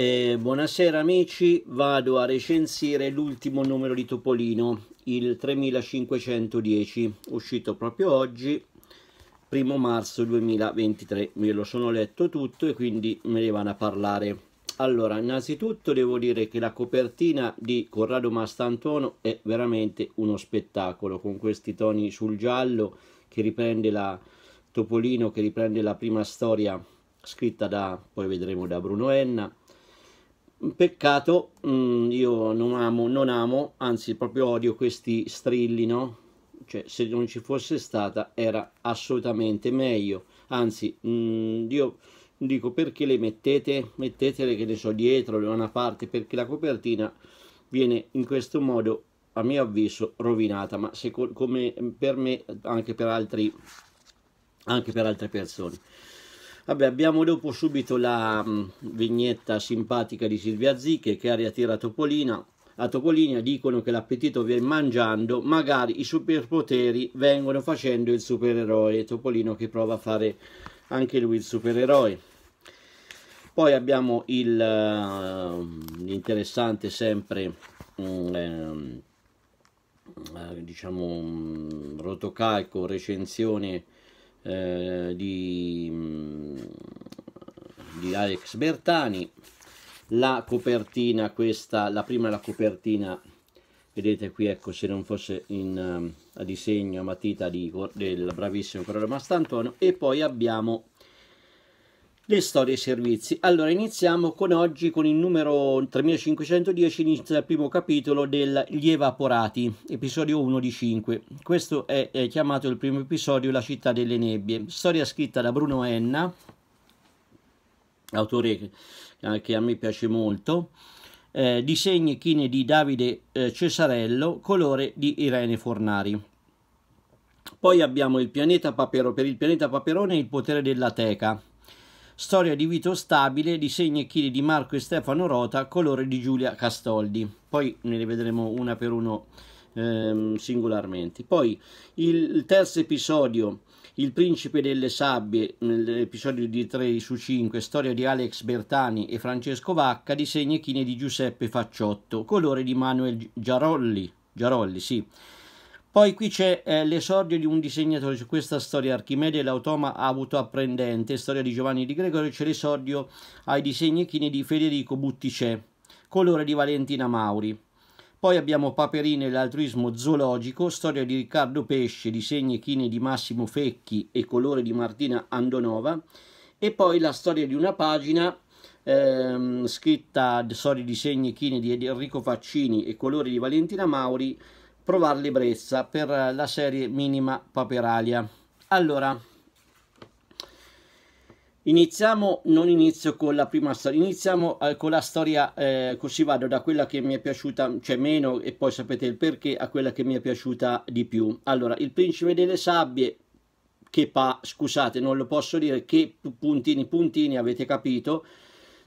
Eh, buonasera amici, vado a recensire l'ultimo numero di Topolino, il 3510, uscito proprio oggi, primo marzo 2023. Me lo sono letto tutto e quindi me ne vanno a parlare. Allora, innanzitutto devo dire che la copertina di Corrado Mastantuono è veramente uno spettacolo, con questi toni sul giallo che riprende la Topolino, che riprende la prima storia scritta da, poi vedremo, da Bruno Enna, peccato mm, io non amo non amo anzi proprio odio questi strilli no cioè se non ci fosse stata era assolutamente meglio anzi mm, io dico perché le mettete mettetele che ne so dietro da una parte perché la copertina viene in questo modo a mio avviso rovinata ma se come per me anche per altri anche per altre persone Vabbè, abbiamo dopo subito la mh, mm, vignetta simpatica di Silvia Zicche che aria tira Topolina. A Topolina dicono che l'appetito viene mangiando, magari i superpoteri vengono facendo il supereroe. Topolino che prova a fare anche lui il supereroe. Poi abbiamo mm, l'interessante uh, sempre um, uh, diciamo um, rotocalco recensione eh, di, mm, di Alex Bertani la copertina questa la prima è la copertina vedete qui ecco se non fosse in, eh, a disegno a matita di, del bravissimo Corrado Mastantuono. e poi abbiamo le storie e i servizi. Allora, iniziamo con oggi con il numero 3510, inizia il primo capitolo degli Evaporati, episodio 1 di 5. Questo è, è chiamato il primo episodio La città delle nebbie, storia scritta da Bruno Enna, autore eh, che, a me piace molto. Eh, disegni e chine di Davide eh, Cesarello, colore di Irene Fornari. Poi abbiamo il pianeta papero, per il pianeta Paperone il potere della teca, Storia di Vito Stabile, disegni e chili di Marco e Stefano Rota, colore di Giulia Castoldi. Poi ne rivedremo una per uno ehm, singolarmente. Poi il terzo episodio, Il principe delle sabbie, nell'episodio di 3 su 5, storia di Alex Bertani e Francesco Vacca, disegni e chine di Giuseppe Facciotto, colore di Manuel Giarolli. Giarolli, sì poi qui c'è eh, l'esordio di un disegnatore, su questa storia Archimede e l'automa apprendente, storia di Giovanni di Gregorio, c'è l'esordio ai disegni chini di Federico Butticè, colore di Valentina Mauri. Poi abbiamo Paperine e l'altruismo zoologico, storia di Riccardo Pesce, disegni chini di Massimo Fecchi e colore di Martina Andonova. E poi la storia di una pagina ehm, scritta storia di disegni chini di Enrico Faccini e colore di Valentina Mauri provare Librezza per eh, la serie minima paperalia. Allora, iniziamo, non inizio con la prima storia, iniziamo eh, con la storia, eh, così vado da quella che mi è piaciuta, cioè meno, e poi sapete il perché, a quella che mi è piaciuta di più. Allora, il principe delle sabbie, che pa, scusate, non lo posso dire, che puntini puntini, avete capito,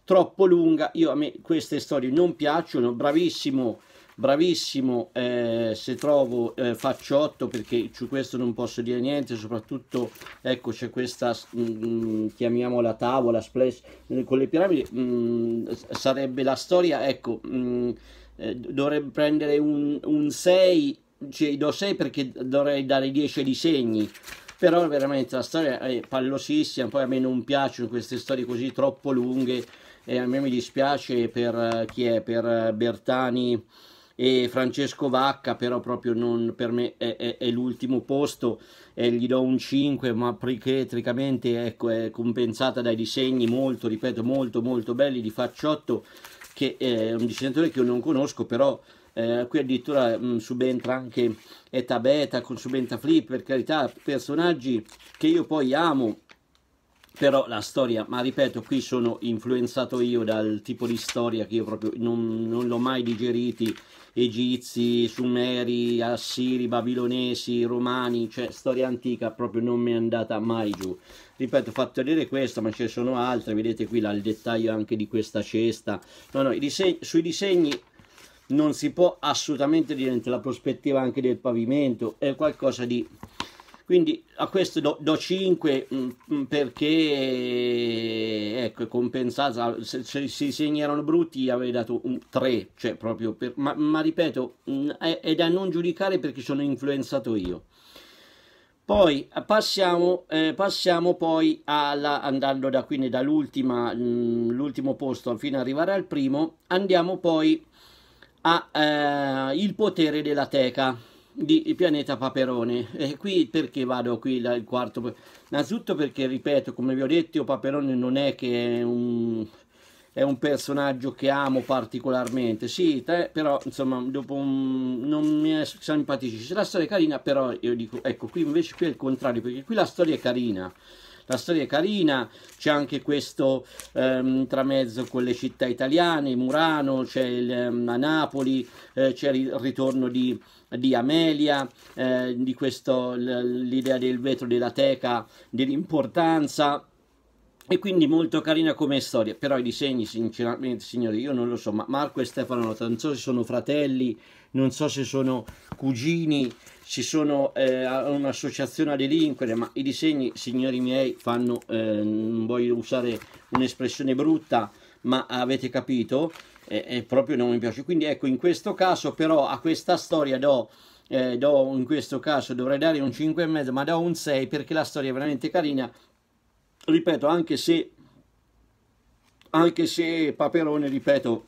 troppo lunga, io a me queste storie non piacciono, bravissimo, bravissimo eh, se trovo eh, faccio 8 perché su questo non posso dire niente soprattutto ecco c'è questa mh, mm, mm, chiamiamola tavola splash eh, con le piramidi mh, mm, sarebbe la storia ecco mh, eh, dovrei prendere un, un 6 cioè, do 6 perché dovrei dare 10 di segni però veramente la storia è pallosissima poi a me non piacciono queste storie così troppo lunghe e a me mi dispiace per eh, chi è per eh, Bertani e Francesco Vacca però proprio non, per me è, è, è l'ultimo posto e gli do un 5 ma prichetricamente ecco, è compensata dai disegni molto, ripeto, molto molto belli di Facciotto che è un disegnatore che io non conosco però eh, qui addirittura mh, mm, subentra anche Eta Beta, con subentra Flip, per carità, personaggi che io poi amo però la storia, ma ripeto, qui sono influenzato io dal tipo di storia che io proprio non, non l'ho mai digeriti, egizi, sumeri, assiri, babilonesi, romani, cioè storia antica proprio non mi è andata mai giù. Ripeto, ho fatto vedere questa, ma ce ne sono altre, vedete qui là, il dettaglio anche di questa cesta. No, no, disegni, sui disegni non si può assolutamente dire niente, la prospettiva anche del pavimento è qualcosa di quindi a questo do, do 5 mh, mm, mm, perché ecco è compensata se, se, segni erano brutti avrei dato un 3 cioè proprio per ma, ma ripeto mh, mm, è, è, da non giudicare perché sono influenzato io poi passiamo, eh, passiamo poi alla, andando da quindi dall'ultimo posto fino ad arrivare al primo andiamo poi al eh, potere della teca di pianeta Paperone e qui perché vado qui dal quarto innanzitutto perché ripeto come vi ho detto Paperone non è che è un, è un personaggio che amo particolarmente sì te, però insomma dopo un, non mi è simpaticissimo la storia è carina però io dico ecco qui invece qui è il contrario perché qui la storia è carina la storia è carina, c'è anche questo ehm, tramezzo con le città italiane, Murano, c'è ehm, a Napoli, eh, c'è il ritorno di, di Amelia, eh, di questo, l'idea del vetro della teca, dell'importanza e quindi molto carina come storia però i disegni sinceramente signori io non lo so ma Marco e Stefano non so se sono fratelli non so se sono cugini si sono eh, un'associazione a delinquere, ma i disegni, signori miei, fanno, eh, non voglio usare un'espressione brutta, ma avete capito, eh, proprio non mi piace. Quindi ecco, in questo caso però a questa storia do... Eh, do, in questo caso dovrei dare un 5,5 ma do un 6 perché la storia è veramente carina ripeto anche se anche se Paperone ripeto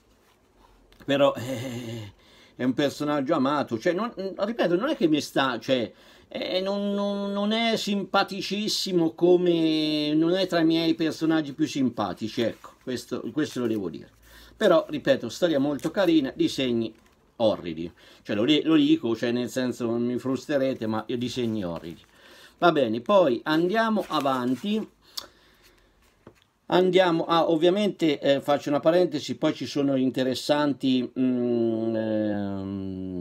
però eh, è un personaggio amato, cioè, non, mm, ripeto, non è che mi sta, cioè, eh, non, non, non, è simpaticissimo come, non è tra i miei personaggi più simpatici, ecco, questo, questo lo devo dire. Però, ripeto, storia molto carina, disegni orridi, cioè, lo, lo dico, cioè, nel senso, non mi frusterete, ma io disegni orridi. Va bene, poi andiamo avanti Andiamo a, ah, ovviamente eh, faccio una parentesi, poi ci sono interessanti mh, mm,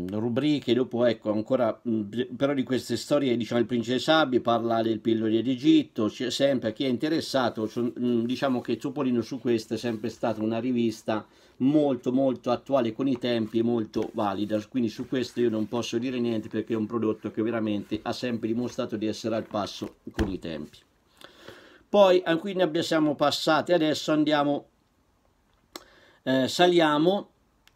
eh, rubriche, dopo ecco ancora, mh, mm, però di queste storie, diciamo il principe Sabbi parla del pillole d'Egitto, c'è sempre a chi è interessato, son, mh, mm, diciamo che Topolino su questa è sempre stata una rivista molto molto attuale con i tempi e molto valida, quindi su questo io non posso dire niente perché è un prodotto che veramente ha sempre dimostrato di essere al passo con i tempi poi ah, quindi abbiamo, siamo passati adesso andiamo eh, saliamo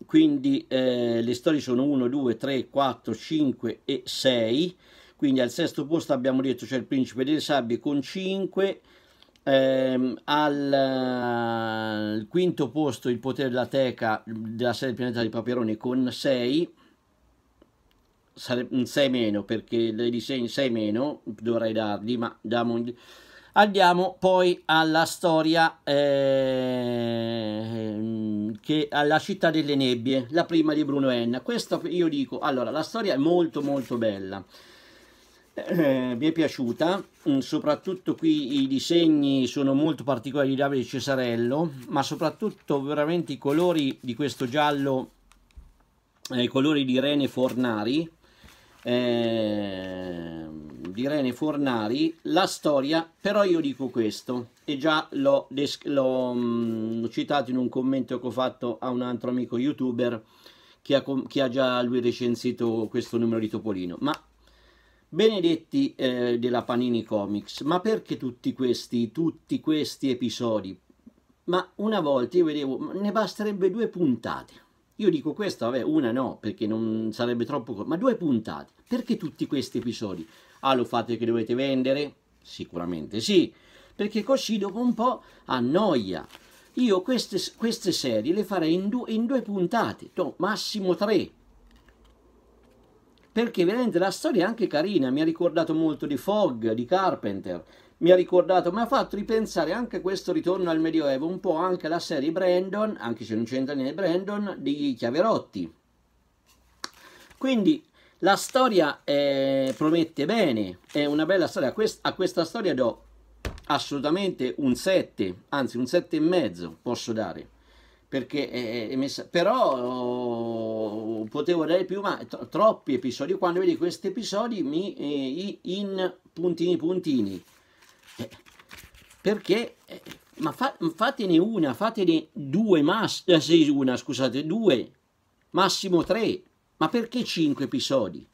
quindi eh, le storie sono 1 2 3 4 5 e 6 quindi al sesto posto abbiamo detto c'è il principe delle sabbie con 5 ehm, al, al, quinto posto il potere della teca della serie pianeta di Paperone con 6 6 meno perché dei disegni 6 meno dovrei dargli ma diamo Andiamo poi alla storia eh, che alla città delle nebbie, la prima di Bruno Enna. Questa io dico, allora, la storia è molto molto bella. Eh, mi è piaciuta, mm, soprattutto qui i disegni sono molto particolari di Davide Cesarello, ma soprattutto veramente i colori di questo giallo, eh, i colori di Rene Fornari, eh, di Irene Fornari la storia, però io dico questo, e già l'ho, l'ho, mm, l'ho citato in un commento che ho fatto a un altro amico youtuber che ha, che ha già lui recensito questo numero di Topolino, ma benedetti eh, della Panini Comics, ma perché tutti questi, tutti questi episodi? Ma una volta io vedevo, ne basterebbe due puntate. Io dico questa, vabbè, una no, perché non sarebbe troppo, ma due puntate. Perché tutti questi episodi? lo fate che dovete vendere? Sicuramente sì, perché così dopo un po' annoia. Io queste, queste serie le farei in, due, in due puntate, no, massimo tre. Perché veramente la storia è anche carina, mi ha ricordato molto di Fogg, di Carpenter, mi ha ricordato, mi ha fatto ripensare anche a questo ritorno al Medioevo, un po' anche alla serie Brandon, anche se non c'entra niente Brandon, di Chiaverotti. Quindi la storia eh, promette bene, è una bella storia. a questa storia do assolutamente un 7, anzi un 7 e mezzo posso dare. Perché è, è messa, però oh, potevo dare più, ma troppi episodi. Quando vedi questi episodi mi eh, in puntini puntini. Eh, perché? Eh, ma fa, fatene una, fatene due, mas, eh, una, scusate, due, massimo tre ma perché 5 episodi?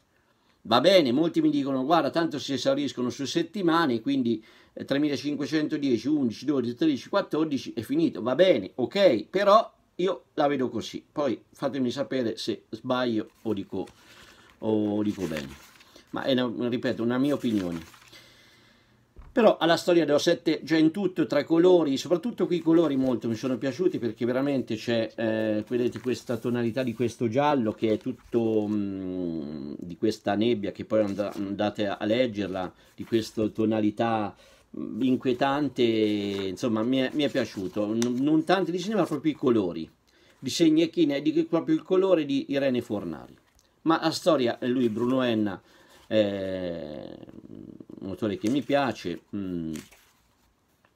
Va bene, molti mi dicono, guarda, tanto si esauriscono su settimane, quindi 3510, 11, 12, 13, 14 è finito. Va bene, ok, però io la vedo così. Poi fatemi sapere se sbaglio o dico, o dico bene. Ma è, ripeto, una mia opinione però alla storia delle sette già in tutto tre colori soprattutto qui i colori molto mi sono piaciuti perché veramente c'è eh, vedete questa tonalità di questo giallo che è tutto mh, mm, di questa nebbia che poi andate a leggerla di questa tonalità mm, inquietante insomma mi è, mi è piaciuto N non tanto di cinema proprio i colori di Segnechina di proprio il colore di Irene Fornari ma la storia lui Bruno Enna eh, un che mi piace, mm,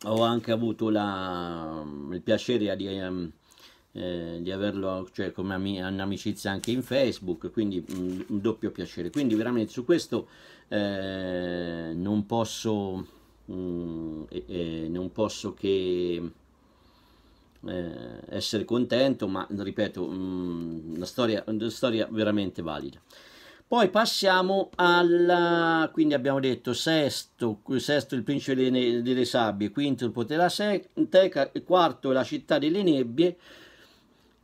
ho anche avuto la, il piacere di, um, eh, di averlo cioè, come ami, amicizia anche in Facebook, quindi mm, un doppio piacere. Quindi veramente su questo eh, non posso... Mm, non posso che eh, essere contento, ma ripeto, mh, mm, una, storia, una storia veramente valida. Poi passiamo alla... quindi abbiamo detto sesto, sesto il principe delle, delle sabbie, quinto il potere della teca, quarto la città delle nebbie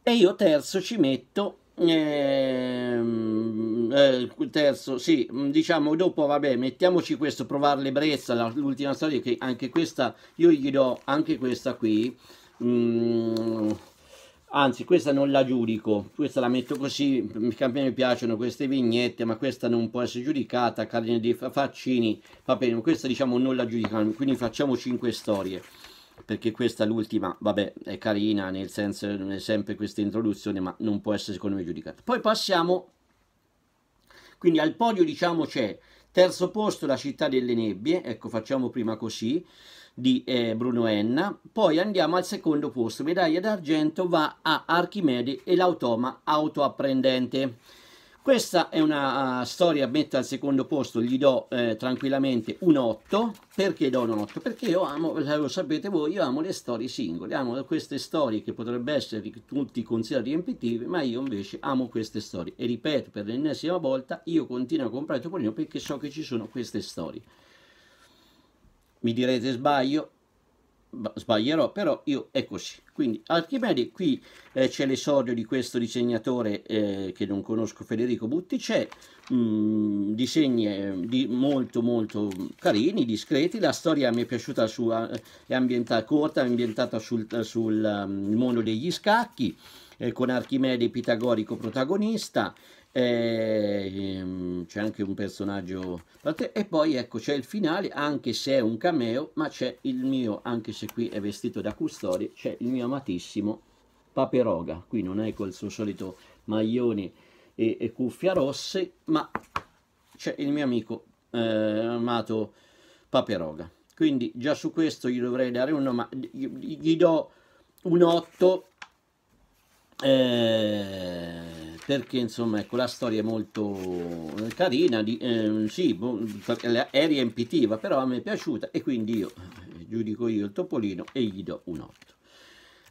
e io terzo ci metto... Ehm, eh, terzo, sì, diciamo dopo vabbè mettiamoci questo provare l'ebbrezza, l'ultima storia che anche questa io gli do anche questa qui. Mm, anzi questa non la giudico questa la metto così perché a me piacciono queste vignette ma questa non può essere giudicata Carne di Faccini va bene questa diciamo non la giudicano quindi facciamo 5 storie perché questa l'ultima vabbè è carina nel senso non è sempre questa introduzione ma non può essere secondo me giudicata poi passiamo quindi al podio diciamo c'è terzo posto la città delle nebbie ecco facciamo prima così di eh, Bruno Enna. Poi andiamo al secondo posto, medaglia d'argento va a Archimede e l'automa autoapprendente. Questa è una uh, storia, metto al secondo posto, gli do eh, tranquillamente un 8. Perché do un 8? Perché io amo, eh, lo sapete voi, io amo le storie singole, amo queste storie che potrebbero essere tutti considerati riempitivi, ma io invece amo queste storie. E ripeto per l'ennesima volta, io continuo a comprare Topolino perché so che ci sono queste storie. Mi direte sbaglio, sbaglierò, però io è così. Quindi Archimede, qui eh, c'è l'esordio di questo disegnatore eh, che non conosco, Federico Butticè, mh, mm, disegni eh, di molto molto carini, discreti, la storia mi è piaciuta, sua, eh, è ambientata corta, è ambientata sul, eh, sul ehm, mondo degli scacchi, con Archimede Pitagorico protagonista, e, ehm, c'è anche un personaggio e poi ecco c'è il finale anche se è un cameo ma c'è il mio anche se qui è vestito da custode c'è il mio amatissimo Paperoga qui non è col suo solito maglione e, e cuffia rosse ma c'è il mio amico eh, amato Paperoga quindi già su questo gli dovrei dare un ma gli, gli do un 8 eh, perché insomma ecco la storia è molto eh, carina di, eh, sì, boh, è riempitiva però a me è piaciuta e quindi io eh, giudico io il topolino e gli do un 8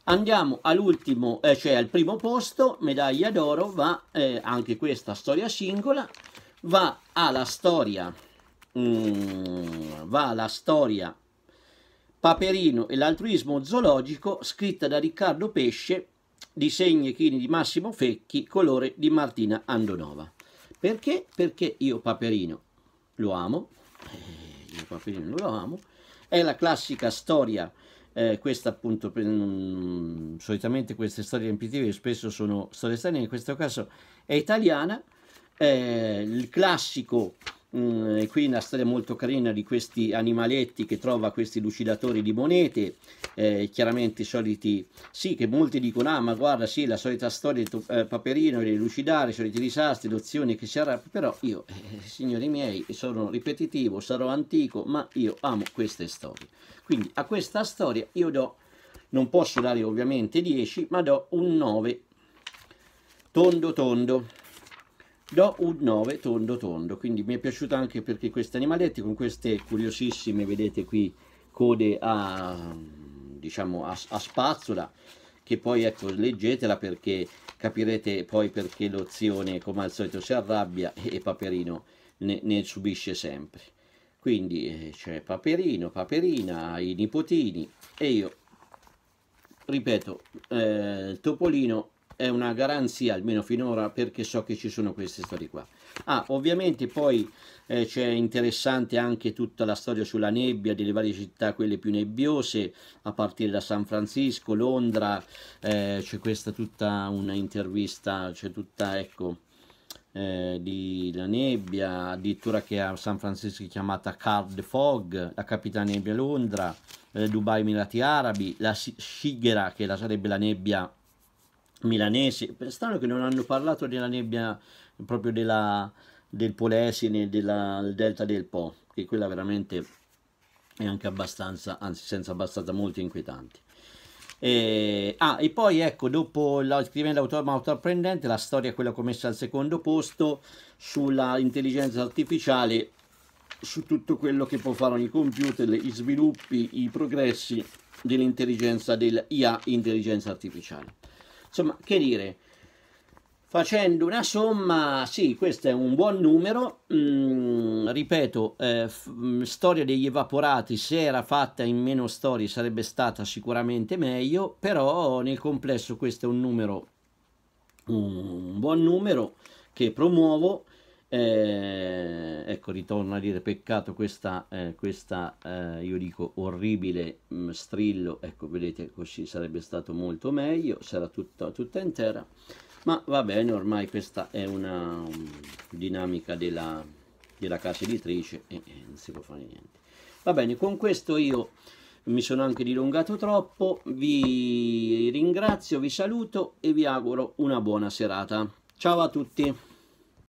andiamo all'ultimo eh, cioè al primo posto medaglia d'oro va eh, anche questa storia singola va alla storia mm, va alla storia Paperino e l'altruismo zoologico scritta da Riccardo Pesce disegni e chini di Massimo Fecchi, colore di Martina Andonova. Perché? Perché io Paperino lo amo, eh, io Paperino lo amo, è la classica storia, eh, questa appunto, per, mm, solitamente queste storie riempitive spesso sono storie strane, in questo caso è italiana, eh, il classico Mm, qui una storia molto carina di questi animaletti che trova questi lucidatori di monete eh, chiaramente i soliti sì che molti dicono ah ma guarda sì la solita storia del eh, paperino di lucidare i soliti disastri l'azione che si arrabbia però io eh, signori miei sono ripetitivo sarò antico ma io amo queste storie quindi a questa storia io do non posso dare ovviamente 10 ma do un 9 tondo tondo do un 9 tondo tondo quindi mi è piaciuto anche perché questi animaletti con queste curiosissime vedete qui code a diciamo a, a spazzola che poi ecco leggetela perché capirete poi perché l'ozione come al solito si arrabbia e Paperino ne, ne subisce sempre quindi eh, c'è Paperino, Paperina, i nipotini e io ripeto eh, Topolino è una garanzia, almeno finora, perché so che ci sono queste storie qua. Ah, ovviamente poi eh, c'è interessante anche tutta la storia sulla nebbia delle varie città, quelle più nebbiose, a partire da San Francisco, Londra, eh, c'è questa tutta un'intervista, c'è tutta, ecco, eh, di la nebbia, addirittura che a San Francisco è chiamata Card Fog, la capitale nebbia Londra, eh, Dubai Emirati Arabi, la Shigera che la, sarebbe la nebbia milanesi. Strano che non hanno parlato della nebbia proprio della, del Polesine, del delta del Po, che quella veramente è anche abbastanza, anzi senza abbastanza molto inquietante. E, ah, e poi ecco, dopo la scrivendo autoapprendente, la storia è quella commessa al secondo posto sulla intelligenza artificiale, su tutto quello che può fare ogni computer, gli sviluppi, i progressi dell'intelligenza dell'IA intelligenza artificiale. Insomma, che dire, facendo una somma, sì, questo è un buon numero, mm, ripeto, eh, mm, storia degli evaporati, se era fatta in meno storie sarebbe stata sicuramente meglio, però nel complesso questo è un numero, un buon numero che promuovo, eh, ecco, ritorno a dire peccato questa, eh, questa eh, io dico orribile mh, mm, strillo, ecco vedete così sarebbe stato molto meglio, sarà tutta, tutta intera, ma va bene ormai questa è una um, dinamica della, della, casa editrice e non si può fare niente. Va bene, con questo io mi sono anche dilungato troppo, vi ringrazio, vi saluto e vi auguro una buona serata. Ciao a tutti!